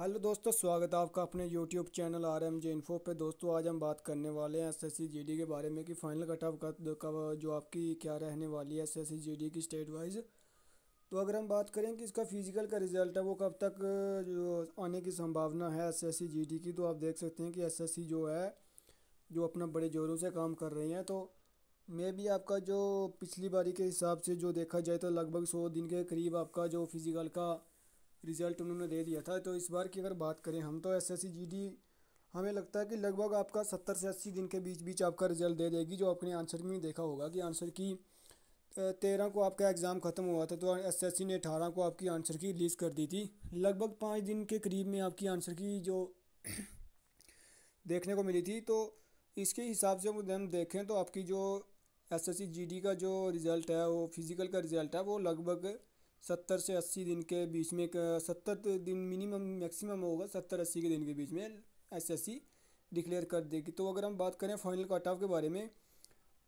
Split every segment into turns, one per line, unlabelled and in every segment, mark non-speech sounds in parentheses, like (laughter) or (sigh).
hello दोस्तों स्वागत है आपका अपने YouTube channel R M J info पर दोस्तों आज हम बात करने वाले हैं S S C G D के बारे में कि फाइनल कट ऑफ कब जो आपकी क्या रहने वाली है S S C G D की स्टेट वाइज तो अगर हम बात करें कि इसका फिजिकल का रिजल्ट है वो कब तक जो आने की संभावना है S S C G D की तो आप देख सकते हैं कि एस एस सी जो है जो अपना बड़े जोरों से काम कर रही हैं तो मे भी आपका जो पिछली बारी के हिसाब से जो देखा जाए तो लगभग सौ दिन के करीब आपका जो फिजिकल का रिज़ल्ट उन्होंने दे दिया था तो इस बार की अगर बात करें हम तो एस एस हमें लगता है कि लगभग आपका सत्तर से अस्सी दिन के बीच बीच आपका रिज़ल्ट दे देगी जो आपने आंसर में देखा होगा कि आंसर की तेरह को आपका एग्ज़ाम ख़त्म हुआ था तो एसएससी ने अठारह को आपकी आंसर की रिलीज़ कर दी थी लगभग पाँच दिन के करीब में आपकी आंसर की जो (coughs) देखने को मिली थी तो इसके हिसाब से हम देखें तो आपकी जो एसएससी जीडी का जो रिज़ल्ट है वो फिज़िकल का रिज़ल्ट है वो लगभग सत्तर से अस्सी दिन के बीच में सत्तर तो दिन मिनिमम मैक्सिमम होगा सत्तर अस्सी के दिन के बीच में एसएससी डिक्लेयर कर देगी तो अगर हम बात करें फाइनल कट ऑफ के बारे में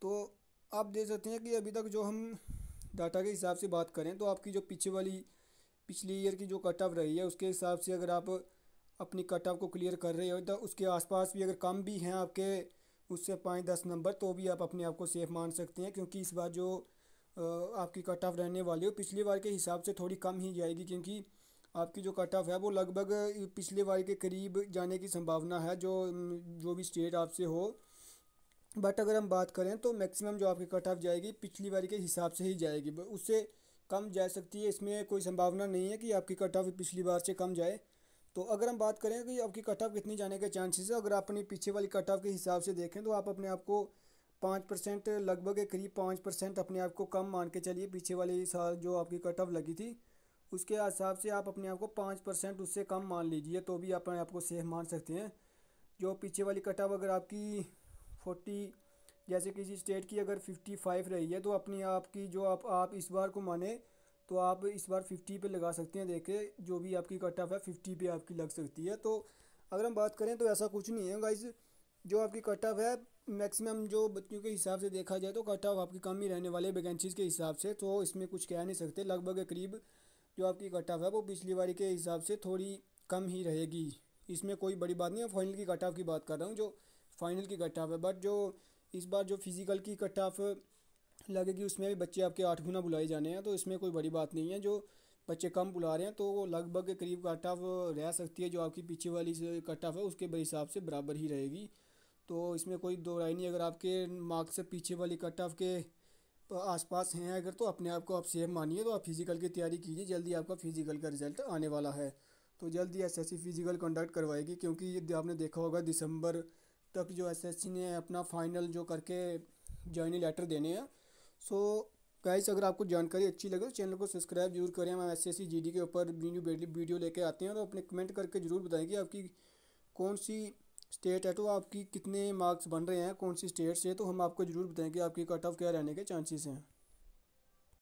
तो आप देख सकते हैं कि अभी तक जो हम डाटा के हिसाब से बात करें तो आपकी जो पीछे वाली पिछली ईयर की जो कट ऑफ रही है उसके हिसाब से अगर आप अपनी कट ऑफ को क्लियर कर रहे हो तो उसके आसपास भी अगर कम भी हैं आपके उससे पाँच दस नंबर तो भी आप अपने आप को सेफ़ मान सकते हैं क्योंकि इस बार जो आपकी कट ऑफ रहने वाली है पिछली बार के हिसाब से थोड़ी कम ही जाएगी क्योंकि आपकी जो कट ऑफ है वो लगभग पिछले बार के करीब जाने की संभावना है जो जो भी स्टेट आपसे हो बट अगर हम बात करें तो मैक्सिमम जो आपकी कट ऑफ जाएगी पिछली बार के हिसाब से ही जाएगी उससे कम जा सकती है इसमें कोई संभावना नहीं है कि आपकी कट ऑफ पिछली बार से कम जाए तो अगर हम बात करें कि आपकी कट ऑफ कितनी जाने के चांसेस है अगर आप अपनी पीछे वाली कट ऑफ के हिसाब से देखें तो आप अपने आप को पाँच परसेंट लगभग के करीब पाँच परसेंट अपने आप को कम मान के चलिए पीछे वाले साल जो आपकी कट ऑफ लगी थी उसके हिसाब से आप अपने आप को पाँच परसेंट उससे कम मान लीजिए तो भी अपने आप को सेफ मान सकते हैं जो पीछे वाली कट ऑफ अगर आपकी फोर्टी जैसे किसी स्टेट की अगर फिफ्टी फाइव रही है तो अपने आपकी जो आप आप इस बार को माने तो आप इस बार फिफ्टी पर लगा सकते हैं देखे जो भी आपकी कट ऑफ है फिफ्टी पे आपकी लग सकती है तो अगर हम बात करें तो ऐसा कुछ नहीं है गाइज़ जो आपकी कट ऑफ है मैक्सिमम जो बच्चों के हिसाब से देखा जाए तो कट ऑफ आपकी कम ही रहने वाले वैकेंसीज़ के हिसाब से तो इसमें कुछ कह नहीं सकते लगभग करीब जो आपकी कट ऑफ है वो पिछली बारी के हिसाब से थोड़ी कम ही रहेगी इसमें कोई बड़ी बात नहीं है फाइनल की कट ऑफ की बात कर रहा हूँ जो फाइनल की कट ऑफ है बट जो इस बार जो फिज़िकल की कट ऑफ लगेगी उसमें भी बच्चे आपके आठ गुना बुलाए जाने हैं तो इसमें कोई बड़ी बात नहीं है जो बच्चे कम बुला रहे हैं तो वो लगभग करीब कट ऑफ रह सकती है जो आपकी पीछे वाली कट ऑफ है उसके हिसाब से बराबर ही रहेगी तो इसमें कोई दो राय नहीं अगर आपके मार्क्स से पीछे वाली कट ऑफ के आसपास हैं अगर तो अपने आप को आप सेफ मानिए तो आप फिज़िकल की तैयारी कीजिए जल्दी आपका फिज़िकल का रिजल्ट आने वाला है तो जल्दी एस एस फिज़िकल कंडक्ट करवाएगी क्योंकि आपने देखा होगा दिसंबर तक जो एस ने अपना फाइनल जो करके ज्वाइनिंग लेटर देने हैं सो गाइस अगर आपको जानकारी अच्छी लगे तो चैनल को सब्सक्राइब जरूर करें हम एस एस के ऊपर न्यू वीडियो लेके आते हैं और तो अपने कमेंट करके ज़रूर बताएंगे आपकी कौन सी स्टेट है तो आपकी कितने मार्क्स बन रहे हैं कौन सी स्टेट से तो हम आपको ज़रूर बताएंगे आपकी कट ऑफ क्या रहने के चांसेस हैं